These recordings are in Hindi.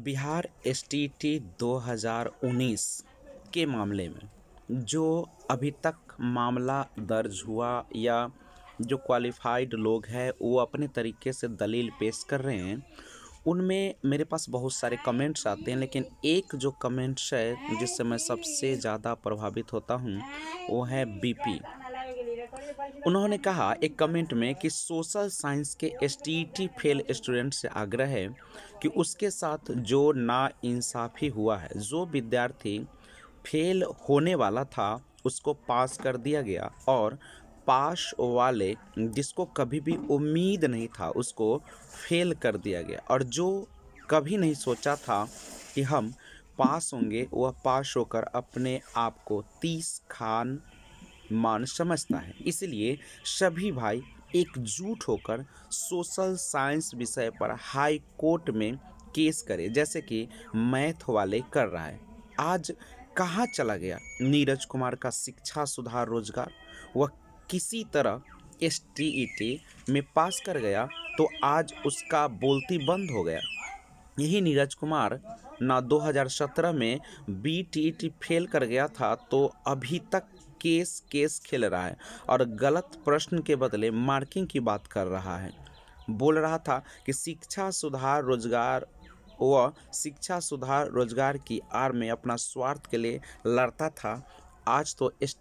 बिहार एस टी टी दो हज़ार उन्नीस के मामले में जो अभी तक मामला दर्ज हुआ या जो क्वालिफाइड लोग हैं वो अपने तरीके से दलील पेश कर रहे हैं उनमें मेरे पास बहुत सारे कमेंट्स आते हैं लेकिन एक जो कमेंट्स है जिससे मैं सबसे ज़्यादा प्रभावित होता हूँ वो है बीपी उन्होंने कहा एक कमेंट में कि सोशल साइंस के एस फेल स्टूडेंट से आग्रह है कि उसके साथ जो नाइंसाफ़ी हुआ है जो विद्यार्थी फेल होने वाला था उसको पास कर दिया गया और पास वाले जिसको कभी भी उम्मीद नहीं था उसको फेल कर दिया गया और जो कभी नहीं सोचा था कि हम पास होंगे वह पास होकर अपने आप को तीस खान मान समझता है इसलिए सभी भाई एकजुट होकर सोशल साइंस विषय पर हाई कोर्ट में केस करें जैसे कि मैथ वाले कर रहा है आज कहाँ चला गया नीरज कुमार का शिक्षा सुधार रोजगार वह किसी तरह एस में पास कर गया तो आज उसका बोलती बंद हो गया यही नीरज कुमार ना 2017 में बी फेल e कर गया था तो अभी तक केस केस खेल रहा है और गलत प्रश्न के बदले मार्किंग की बात कर रहा है बोल रहा था कि शिक्षा सुधार रोजगार वह शिक्षा सुधार रोजगार की आड़ में अपना स्वार्थ के लिए लड़ता था आज तो एस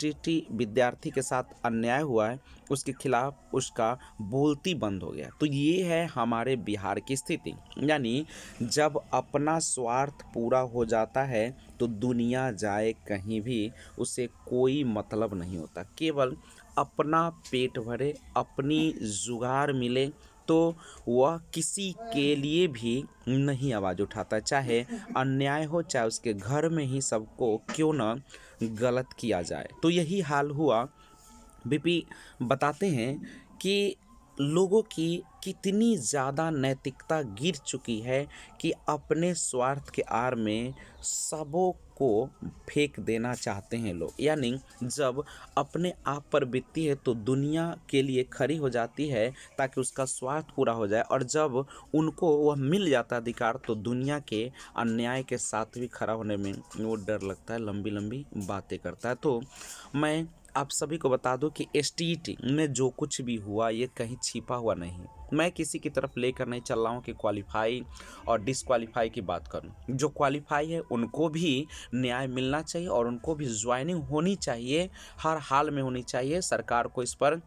विद्यार्थी के साथ अन्याय हुआ है उसके खिलाफ उसका बोलती बंद हो गया तो ये है हमारे बिहार की स्थिति यानी जब अपना स्वार्थ पूरा हो जाता है तो दुनिया जाए कहीं भी उसे कोई मतलब नहीं होता केवल अपना पेट भरे अपनी जुगाड़ मिले तो वह किसी के लिए भी नहीं आवाज़ उठाता चाहे अन्याय हो चाहे उसके घर में ही सबको क्यों ना गलत किया जाए तो यही हाल हुआ बीपी बताते हैं कि लोगों की कितनी ज़्यादा नैतिकता गिर चुकी है कि अपने स्वार्थ के आर में सबों को फेंक देना चाहते हैं लोग यानी जब अपने आप पर बीतती है तो दुनिया के लिए खड़ी हो जाती है ताकि उसका स्वार्थ पूरा हो जाए और जब उनको वह मिल जाता अधिकार तो दुनिया के अन्याय के साथ भी खड़ा होने में वो डर लगता है लंबी लंबी बातें करता है तो मैं आप सभी को बता दूं कि एस e में जो कुछ भी हुआ ये कहीं छिपा हुआ नहीं मैं किसी की तरफ लेकर नहीं चल रहा हूँ कि क्वालिफाई और डिसक्वालीफाई की बात करूँ जो क्वालिफाई है उनको भी न्याय मिलना चाहिए और उनको भी ज्वाइनिंग होनी चाहिए हर हाल में होनी चाहिए सरकार को इस पर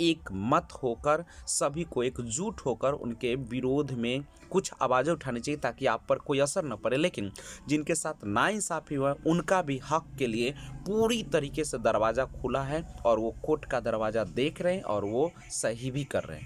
एक मत होकर सभी को एकजुट होकर उनके विरोध में कुछ आवाज़ें उठानी चाहिए ताकि आप पर कोई असर न पड़े लेकिन जिनके साथ नाइंसाफ़ी हुआ उनका भी हक के लिए पूरी तरीके से दरवाज़ा खुला है और वो कोर्ट का दरवाज़ा देख रहे हैं और वो सही भी कर रहे हैं